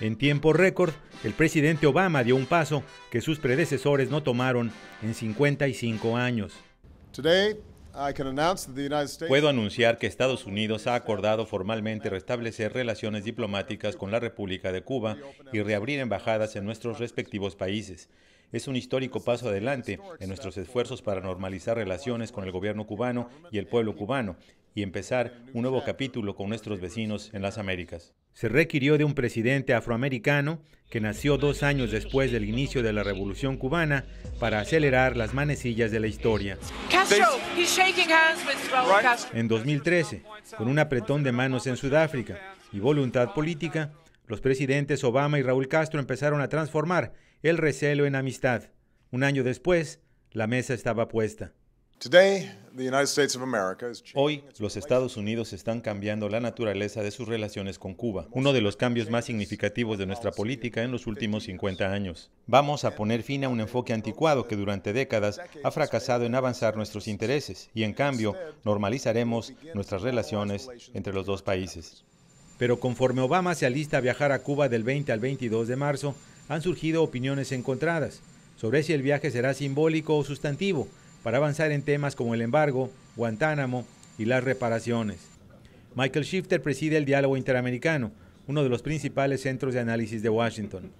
En tiempo récord, el presidente Obama dio un paso que sus predecesores no tomaron en 55 años. Puedo anunciar que Estados Unidos ha acordado formalmente restablecer relaciones diplomáticas con la República de Cuba y reabrir embajadas en nuestros respectivos países. Es un histórico paso adelante en nuestros esfuerzos para normalizar relaciones con el gobierno cubano y el pueblo cubano y empezar un nuevo capítulo con nuestros vecinos en las Américas se requirió de un presidente afroamericano que nació dos años después del inicio de la Revolución Cubana para acelerar las manecillas de la historia. en 2013, con un apretón de manos en Sudáfrica y voluntad política, los presidentes Obama y Raúl Castro empezaron a transformar el recelo en amistad. Un año después, la mesa estaba puesta. Hoy los Estados Unidos están cambiando la naturaleza de sus relaciones con Cuba, uno de los cambios más significativos de nuestra política en los últimos 50 años. Vamos a poner fin a un enfoque anticuado que durante décadas ha fracasado en avanzar nuestros intereses y en cambio normalizaremos nuestras relaciones entre los dos países. Pero conforme Obama se alista a viajar a Cuba del 20 al 22 de marzo, han surgido opiniones encontradas sobre si el viaje será simbólico o sustantivo para avanzar en temas como el embargo, Guantánamo y las reparaciones. Michael Shifter preside el diálogo interamericano, uno de los principales centros de análisis de Washington.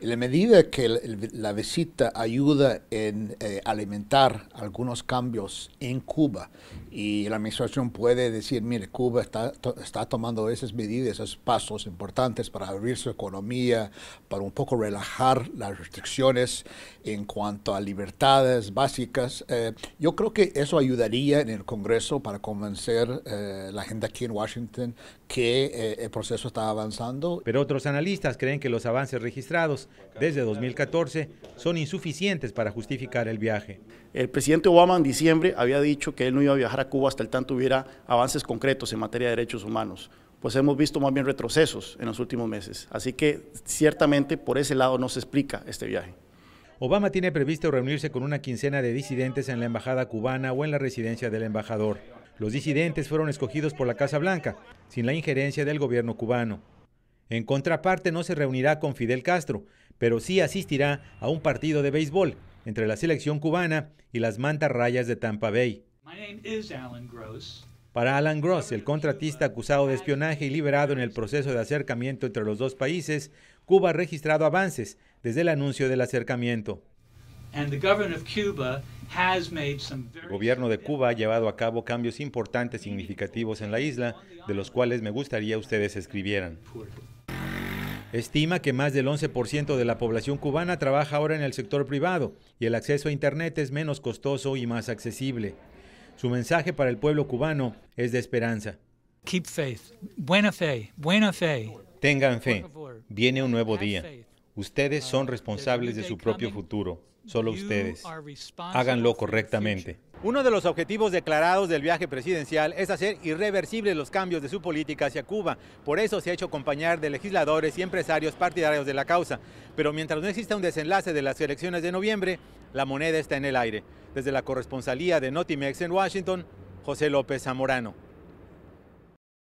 En la medida que la visita ayuda en eh, alimentar algunos cambios en Cuba y la administración puede decir, mire, Cuba está, está tomando esas medidas, esos pasos importantes para abrir su economía, para un poco relajar las restricciones en cuanto a libertades básicas, eh, yo creo que eso ayudaría en el Congreso para convencer eh, la gente aquí en Washington que eh, el proceso está avanzando pero otros analistas creen que los avances registrados desde 2014 son insuficientes para justificar el viaje. El presidente Obama en diciembre había dicho que él no iba a viajar a Cuba hasta el tanto hubiera avances concretos en materia de derechos humanos pues hemos visto más bien retrocesos en los últimos meses. Así que ciertamente por ese lado no se explica este viaje. Obama tiene previsto reunirse con una quincena de disidentes en la embajada cubana o en la residencia del embajador. Los disidentes fueron escogidos por la Casa Blanca, sin la injerencia del gobierno cubano. En contraparte, no se reunirá con Fidel Castro, pero sí asistirá a un partido de béisbol entre la selección cubana y las mantas rayas de Tampa Bay. Para Alan Gross, el contratista acusado de espionaje y liberado en el proceso de acercamiento entre los dos países, Cuba ha registrado avances desde el anuncio del acercamiento. El gobierno de Cuba ha llevado a cabo cambios importantes significativos en la isla, de los cuales me gustaría ustedes escribieran. Estima que más del 11% de la población cubana trabaja ahora en el sector privado y el acceso a Internet es menos costoso y más accesible. Su mensaje para el pueblo cubano es de esperanza. Keep faith. Buena fe, buena fe. Tengan fe. Viene un nuevo día. Ustedes ah, son responsables de su propio futuro, solo ustedes. Háganlo correctamente. Uno de los objetivos declarados del viaje presidencial es hacer irreversibles los cambios de su política hacia Cuba. Por eso se ha hecho acompañar de legisladores y empresarios partidarios de la causa. Pero mientras no exista un desenlace de las elecciones de noviembre, la moneda está en el aire. Desde la corresponsalía de Notimex en Washington, José López Zamorano.